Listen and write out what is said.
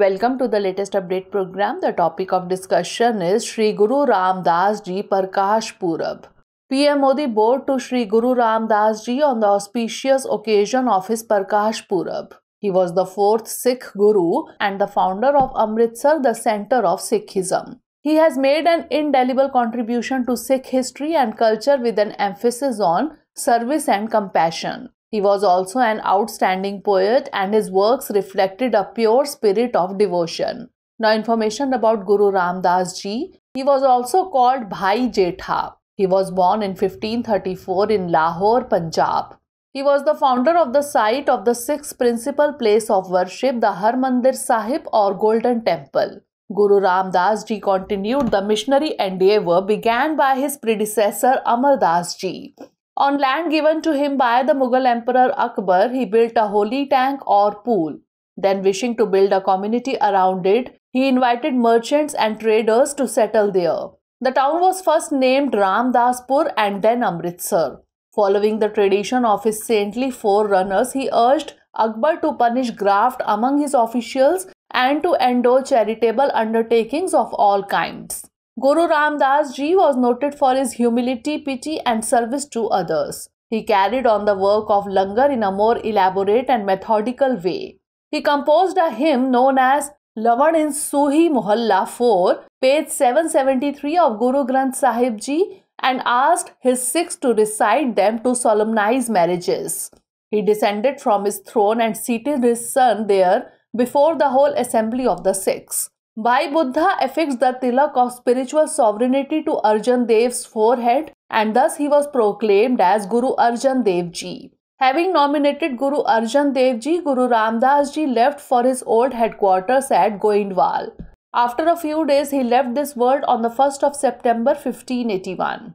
Welcome to the latest update program. The topic of discussion is Sri Guru Ram Das Ji Prakash Purab. PM Modi bowed to Sri Guru Ram Das Ji on the auspicious occasion of his Prakash Purab. He was the fourth Sikh Guru and the founder of Amritsar, the center of Sikhism. He has made an indelible contribution to Sikh history and culture with an emphasis on service and compassion. He was also an outstanding poet and his works reflected a pure spirit of devotion. Now information about Guru Ram Das ji. He was also called Bhai Jetha. He was born in 1534 in Lahore, Punjab. He was the founder of the site of the sixth principal place of worship, the Harmandir Sahib or Golden Temple. Guru Ram Das ji continued the missionary endeavor began by his predecessor Amar Das ji. On land given to him by the Mughal Emperor Akbar, he built a holy tank or pool. Then, wishing to build a community around it, he invited merchants and traders to settle there. The town was first named Ramdaspur and then Amritsar. Following the tradition of his saintly forerunners, he urged Akbar to punish graft among his officials and to endow charitable undertakings of all kinds. Guru Ram Das ji was noted for his humility, pity, and service to others. He carried on the work of Langar in a more elaborate and methodical way. He composed a hymn known as Lavan in Suhi Mohalla 4, page 773 of Guru Granth Sahib Ji, and asked his Sikhs to recite them to solemnize marriages. He descended from his throne and seated his son there before the whole assembly of the Sikhs. Bhai Buddha affixed the tilak of spiritual sovereignty to Arjan Dev's forehead and thus he was proclaimed as Guru Arjan Dev Ji. Having nominated Guru Arjan Dev Ji, Guru Ramdas Ji left for his old headquarters at Goindwal. After a few days, he left this world on the 1st of September 1581.